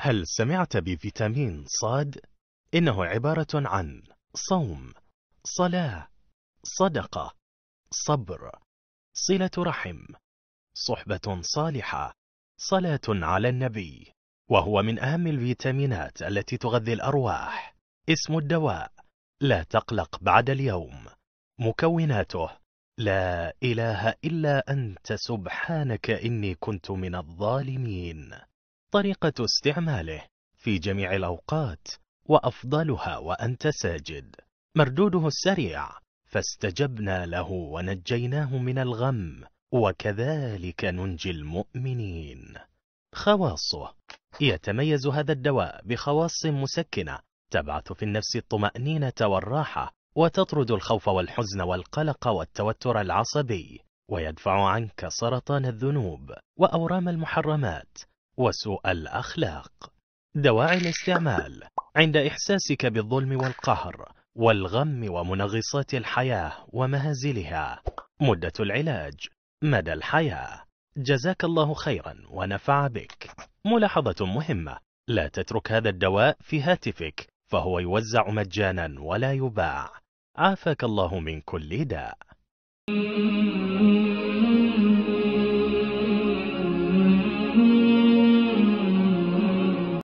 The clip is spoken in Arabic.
هل سمعت بفيتامين صاد؟ إنه عبارة عن صوم صلاة صدقة صبر صلة رحم صحبة صالحة صلاة على النبي وهو من أهم الفيتامينات التي تغذي الأرواح اسم الدواء لا تقلق بعد اليوم مكوناته لا إله إلا أنت سبحانك إني كنت من الظالمين طريقة استعماله في جميع الأوقات وأفضلها وأنت ساجد مردوده السريع فاستجبنا له ونجيناه من الغم وكذلك ننجي المؤمنين خواصه يتميز هذا الدواء بخواص مسكنة تبعث في النفس الطمأنينة والراحة وتطرد الخوف والحزن والقلق والتوتر العصبي ويدفع عنك سرطان الذنوب وأورام المحرمات وسوء الأخلاق دواعي الاستعمال عند إحساسك بالظلم والقهر والغم ومنغصات الحياة ومهازلها مدة العلاج مدى الحياة جزاك الله خيرا ونفع بك ملاحظة مهمة لا تترك هذا الدواء في هاتفك فهو يوزع مجانا ولا يباع عافاك الله من كل داء